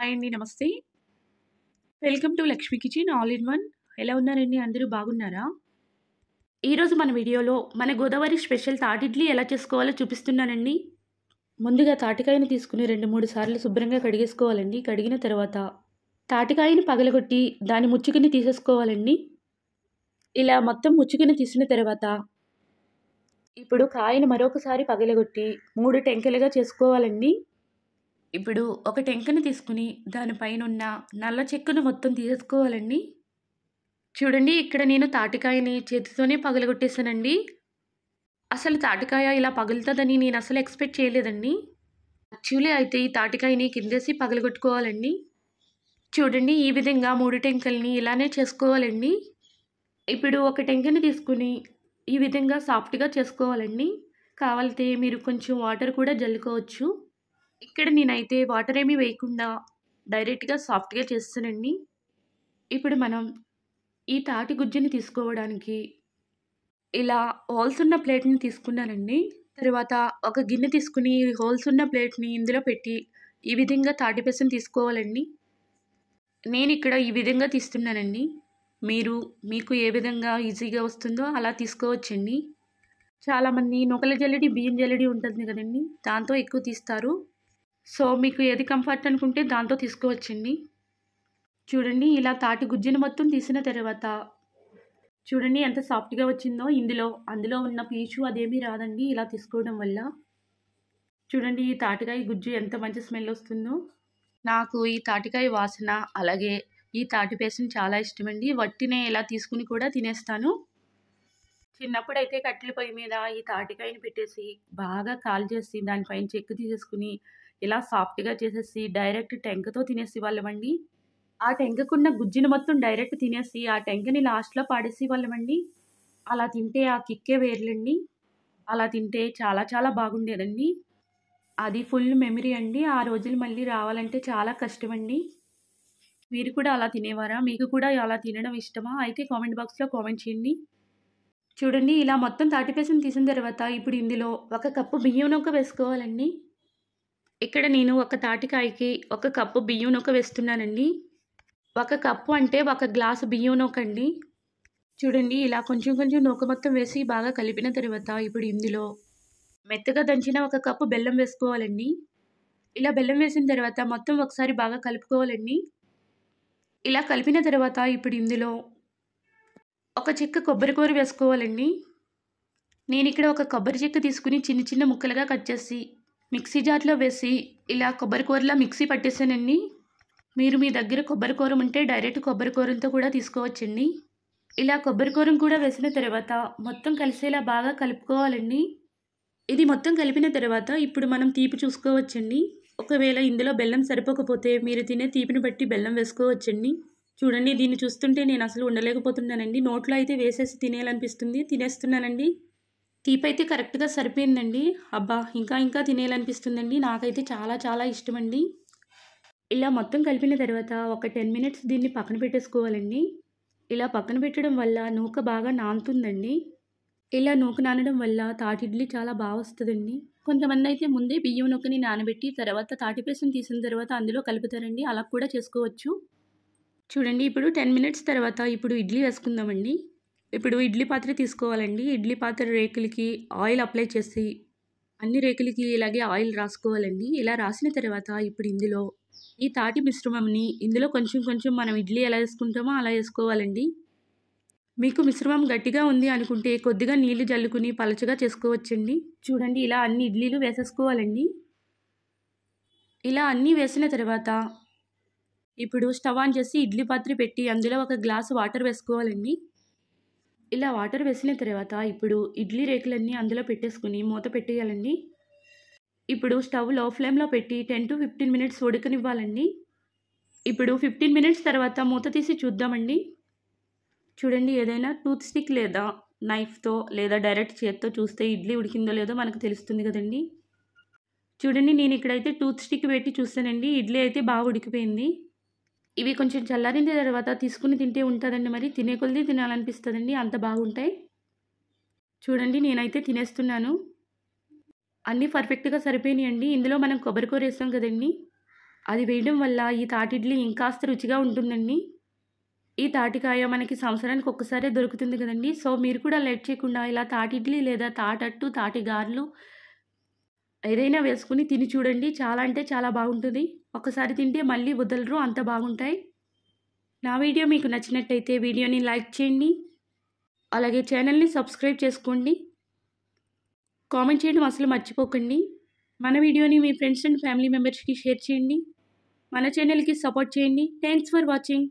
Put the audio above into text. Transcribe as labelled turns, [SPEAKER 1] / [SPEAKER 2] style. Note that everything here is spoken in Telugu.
[SPEAKER 1] హాయ్ అండి నమస్తే welcome to Lakshmi kitchen all in one ఎలా ఉన్నారండి అందరూ బాగున్నారా ఈరోజు మన వీడియోలో మన గోదావరి స్పెషల్ తాటిడ్లీ ఎలా చేసుకోవాలో చూపిస్తున్నానండి ముందుగా తాటికాయను తీసుకుని రెండు మూడు సార్లు శుభ్రంగా కడిగేసుకోవాలండి కడిగిన తర్వాత తాటికాయని పగలగొట్టి దాని ముచ్చుకుని తీసేసుకోవాలండి ఇలా మొత్తం ముచ్చుకుని తీసిన తర్వాత ఇప్పుడు కాయను మరొకసారి పగలగొట్టి మూడు టెంకెలుగా చేసుకోవాలండి ఇప్పుడు ఒక టెంకను తీసుకుని దానిపైన నల్ల చెక్కును మొత్తం తీసుకోవాలండి చూడండి ఇక్కడ నేను తాటికాయని చేతితోనే పగలగొట్టేశానండి అసలు తాటికాయ ఇలా పగులుతుందని నేను అసలు ఎక్స్పెక్ట్ చేయలేదండి యాక్చువల్లీ అయితే ఈ తాటికాయని కిందేసి పగలగొట్టుకోవాలండి చూడండి ఈ విధంగా మూడు టెంకల్ని ఇలానే చేసుకోవాలండి ఇప్పుడు ఒక టెంకని తీసుకుని ఈ విధంగా సాఫ్ట్గా చేసుకోవాలండి కావాలితే మీరు కొంచెం వాటర్ కూడా జల్లుకోవచ్చు ఇక్కడ నేనైతే వాటర్ ఏమీ వేయకుండా డైరెక్ట్గా సాఫ్ట్గా చేస్తానండి ఇప్పుడు మనం ఈ తాటి గుజ్జుని తీసుకోవడానికి ఇలా హోల్స్ ఉన్న ప్లేట్ని తీసుకున్నానండి తర్వాత ఒక గిన్నె తీసుకుని హోల్స్ ఉన్న ప్లేట్ని ఇందులో పెట్టి ఈ విధంగా తాటి పెసం తీసుకోవాలండి నేను ఇక్కడ ఈ విధంగా తీస్తున్నానండి మీరు మీకు ఏ విధంగా ఈజీగా వస్తుందో అలా తీసుకోవచ్చండి చాలామంది నొకల జల్లడి బియ్యం జల్లడి ఉంటుంది కదండి దాంతో ఎక్కువ తీస్తారు సో మీకు ఏది కంఫర్ట్ అనుకుంటే దాంతో తీసుకోవచ్చండి చూడండి ఇలా తాటి గుజ్జుని మొత్తం తీసిన తర్వాత చూడండి ఎంత సాఫ్ట్గా వచ్చిందో ఇందులో అందులో ఉన్న పీచు అదేమీ రాదండి ఇలా తీసుకోవడం వల్ల చూడండి ఈ తాటికాయ గుజ్జు ఎంత మంచి స్మెల్ వస్తుందో నాకు ఈ తాటికాయ వాసన అలాగే ఈ తాటి పేస్ట్ని చాలా ఇష్టమండి వట్టినే ఇలా తీసుకుని కూడా తినేస్తాను చిన్నప్పుడు అయితే కట్టెల పొయ్యి మీద ఈ తాటికాయని పెట్టేసి బాగా కాల్ చేసి దానిపైన చెక్కు తీసేసుకుని ఇలా సాఫ్ట్గా చేసేసి డైరెక్ట్ టెంకతో తినేసి వాళ్ళమండి ఆ టెంకకున్న గుజ్జును మొత్తం డైరెక్ట్ తినేసి ఆ టెంకని లాస్ట్లో పాడేసి వాళ్ళమండి అలా తింటే ఆ కిక్కే వేర్లండి అలా తింటే చాలా చాలా బాగుండేదండి అది ఫుల్ మెమరీ అండి ఆ రోజులు మళ్ళీ రావాలంటే చాలా కష్టమండి మీరు కూడా అలా తినేవారా మీకు కూడా అలా తినడం ఇష్టమా అయితే కామెంట్ బాక్స్లో కామెంట్ చేయండి చూడండి ఇలా మొత్తం తాటిపేసం తీసిన తర్వాత ఇప్పుడు ఇందులో ఒక కప్పు బియ్యం నొక్క వేసుకోవాలండి ఇక్కడ నేను ఒక తాటికాయకి ఒక కప్పు బియ్యం నూక వేస్తున్నానండి ఒక కప్పు అంటే ఒక గ్లాసు బియ్యం అండి చూడండి ఇలా కొంచెం కొంచెం నూక మొత్తం వేసి బాగా కలిపిన తర్వాత ఇప్పుడు ఇందులో మెత్తగా దంచిన ఒక కప్పు బెల్లం వేసుకోవాలండి ఇలా బెల్లం వేసిన తర్వాత మొత్తం ఒకసారి బాగా కలుపుకోవాలండి ఇలా కలిపిన తర్వాత ఇప్పుడు ఇందులో ఒక చెక్క కొబ్బరి కూర వేసుకోవాలండి నేను ఇక్కడ ఒక కొబ్బరి చెక్క తీసుకుని చిన్న చిన్న ముక్కలుగా కట్ చేసి మిక్సీ జార్లో వేసి ఇలా కొబ్బరి కూరలా మిక్సీ పట్టేసానండి మీరు మీ దగ్గర కొబ్బరి కూరం ఉంటే డైరెక్ట్ కొబ్బరి కూరంతో కూడా తీసుకోవచ్చండి ఇలా కొబ్బరి కూరం కూడా వేసిన తర్వాత మొత్తం కలిసేలా బాగా కలుపుకోవాలండి ఇది మొత్తం కలిపిన తర్వాత ఇప్పుడు మనం తీపి చూసుకోవచ్చండి ఒకవేళ ఇందులో బెల్లం సరిపోకపోతే మీరు తినే తీపిని బట్టి బెల్లం వేసుకోవచ్చండి చూడండి దీన్ని చూస్తుంటే నేను అసలు ఉండలేకపోతున్నానండి నోట్లో అయితే వేసేసి తినేయాలనిపిస్తుంది తినేస్తున్నానండి తీపి అయితే కరెక్ట్గా సరిపోయిందండి అబ్బా ఇంకా ఇంకా తినేయాలనిపిస్తుందండి నాకైతే చాలా చాలా ఇష్టమండి ఇలా మొత్తం కలిపిన తర్వాత ఒక టెన్ మినిట్స్ దీన్ని పక్కన పెట్టేసుకోవాలండి ఇలా పక్కన పెట్టడం వల్ల నూక బాగా నానుతుందండి ఇలా నూక నానడం వల్ల తాటి ఇడ్లీ చాలా బాగా వస్తుందండి కొంతమంది అయితే ముందే బియ్యం నూకని నానబెట్టి తర్వాత తాటి పేసం తీసిన తర్వాత అందులో కలుపుతారండి అలా కూడా చేసుకోవచ్చు చూడండి ఇప్పుడు టెన్ మినిట్స్ తర్వాత ఇప్పుడు ఇడ్లీ వేసుకుందామండి ఇప్పుడు ఇడ్లీ పాత్ర తీసుకోవాలండి ఇడ్లీ పాత్ర రేకులకి ఆయిల్ అప్లై చేసి అన్ని రేకులకి ఇలాగే ఆయిల్ రాసుకోవాలండి ఇలా రాసిన తర్వాత ఇప్పుడు ఇందులో ఈ తాటి మిశ్రమంని ఇందులో కొంచెం కొంచెం మనం ఇడ్లీ ఎలా వేసుకుంటామో అలా వేసుకోవాలండి మీకు మిశ్రమం గట్టిగా ఉంది అనుకుంటే కొద్దిగా నీళ్లు జల్లుకుని పలచగా చేసుకోవచ్చండి చూడండి ఇలా అన్ని ఇడ్లీలు వేసేసుకోవాలండి ఇలా అన్నీ వేసిన తర్వాత ఇప్పుడు స్టవ్ ఆన్ చేసి ఇడ్లీ పాత్ర పెట్టి అందులో ఒక గ్లాసు వాటర్ వేసుకోవాలండి ఇలా వాటర్ వేసిన తర్వాత ఇప్పుడు ఇడ్లీ రేకులన్నీ అందులో పెట్టేసుకుని మూత పెట్టేయాలండి ఇప్పుడు స్టవ్ లో ఫ్లేమ్లో పెట్టి టెన్ టు ఫిఫ్టీన్ మినిట్స్ ఉడకనివ్వాలండి ఇప్పుడు ఫిఫ్టీన్ మినిట్స్ తర్వాత మూత తీసి చూద్దామండి చూడండి ఏదైనా టూత్ స్టిక్ లేదా నైఫ్తో లేదా డైరెక్ట్ చేత్తో చూస్తే ఇడ్లీ ఉడికిందో లేదో మనకు తెలుస్తుంది కదండి చూడండి నేను ఇక్కడైతే టూత్ స్టిక్ పెట్టి చూస్తానండి ఇడ్లీ అయితే బాగా ఉడికిపోయింది ఇవి కొంచెం చల్లారిన తర్వాత తీసుకుని తింటే ఉంటుందండి మరి తినే కొలిది తినాలనిపిస్తుందండి అంత బాగుంటాయి చూడండి నేనైతే తినేస్తున్నాను అన్నీ పర్ఫెక్ట్గా సరిపోయినాయండి ఇందులో మనం కొబ్బరికూర వేస్తాం కదండి అది వేయడం వల్ల ఈ తాటిడ్లీ ఇంకాస్త రుచిగా ఉంటుందండి ఈ తాటికాయ మనకి సంవత్సరానికి ఒక్కసారే దొరుకుతుంది కదండి సో మీరు కూడా లేట్ చేయకుండా ఇలా తాటిడ్లీ లేదా తాటట్టు గార్లు ఏదైనా వేసుకుని తిని చూడండి చాలా అంటే చాలా బాగుంటుంది ఒకసారి తింటే మళ్ళీ వదలరు అంత బాగుంటాయి నా వీడియో మీకు నచ్చినట్టయితే వీడియోని లైక్ చేయండి అలాగే ఛానల్ని సబ్స్క్రైబ్ చేసుకోండి కామెంట్ చేయడం అసలు మర్చిపోకండి మన వీడియోని మీ ఫ్రెండ్స్ అండ్ ఫ్యామిలీ మెంబర్స్కి షేర్ చేయండి మన ఛానల్కి సపోర్ట్ చేయండి థ్యాంక్స్ ఫర్ వాచింగ్